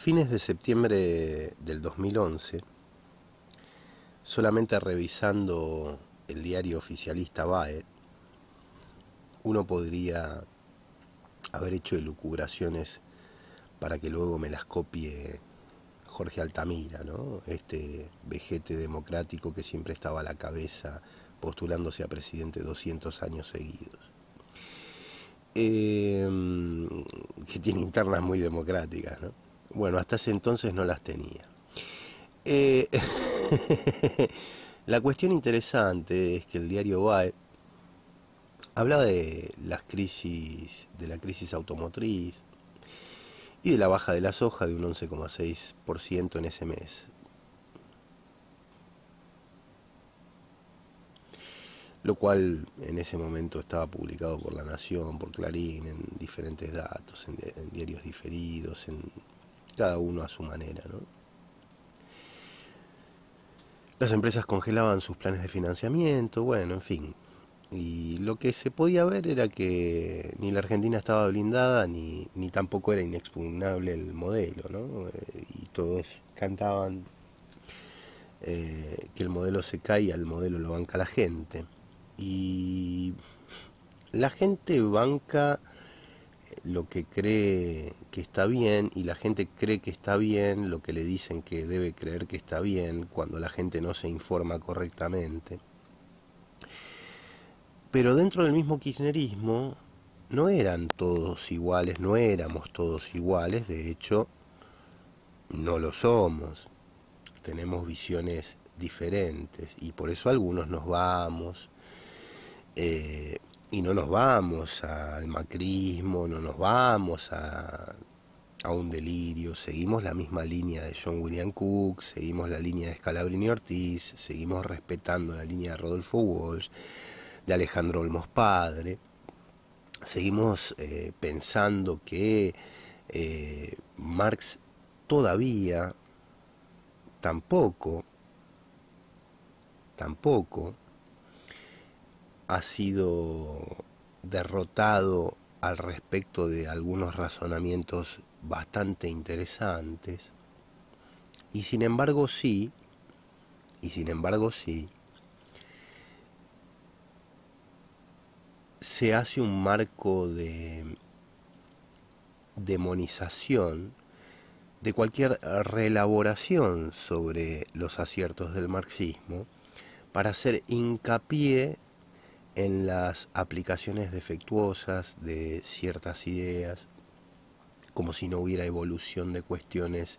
fines de septiembre del 2011, solamente revisando el diario oficialista BAE, uno podría haber hecho elucubraciones para que luego me las copie Jorge Altamira, ¿no? este vejete democrático que siempre estaba a la cabeza postulándose a presidente 200 años seguidos. Em, que tiene internas muy democráticas, ¿no? Bueno, hasta ese entonces no las tenía. Eh, la cuestión interesante es que el diario BAE hablaba de las crisis, de la crisis automotriz y de la baja de la soja de un 11,6% en ese mes. Lo cual en ese momento estaba publicado por La Nación, por Clarín, en diferentes datos, en diarios diferidos, en cada uno a su manera. ¿no? Las empresas congelaban sus planes de financiamiento, bueno, en fin. Y lo que se podía ver era que ni la Argentina estaba blindada, ni, ni tampoco era inexpugnable el modelo, ¿no? Eh, y todos cantaban eh, que el modelo se cae el al modelo lo banca la gente. Y la gente banca lo que cree que está bien y la gente cree que está bien lo que le dicen que debe creer que está bien cuando la gente no se informa correctamente. Pero dentro del mismo kirchnerismo no eran todos iguales, no éramos todos iguales, de hecho no lo somos. Tenemos visiones diferentes y por eso algunos nos vamos. Eh, y no nos vamos al macrismo, no nos vamos a, un delirio, seguimos la misma línea de John William Cook, seguimos la línea de Scalabrini Ortiz, seguimos respetando la línea de Rodolfo Walsh, de Alejandro Olmos Padre, seguimos eh, pensando que eh, Marx todavía tampoco, tampoco, ha sido derrotado al respecto de algunos razonamientos bastante interesantes. Y sin embargo sí, y sin embargo sí, se hace un marco de demonización de cualquier reelaboración sobre los aciertos del marxismo para hacer hincapié en las aplicaciones defectuosas de ciertas ideas, como si no hubiera evolución de cuestiones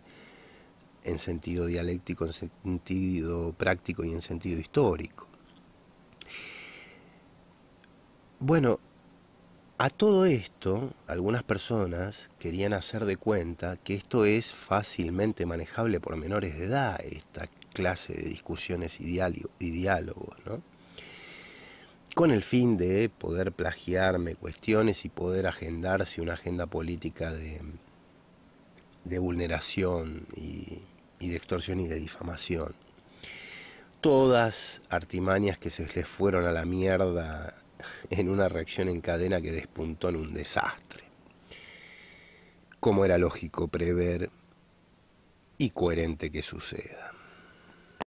en sentido dialéctico, en sentido práctico y en sentido histórico. Bueno, a todo esto, algunas personas querían hacer de cuenta que esto es fácilmente manejable por menores de edad, esta clase de discusiones y, diálogos, ¿no? con el fin de poder plagiarme cuestiones y poder agendarse una agenda política de, vulneración y, de extorsión y de difamación. Todas artimañas que se les fueron a la mierda en una reacción en cadena que despuntó en un desastre. Como era lógico prever y coherente que suceda.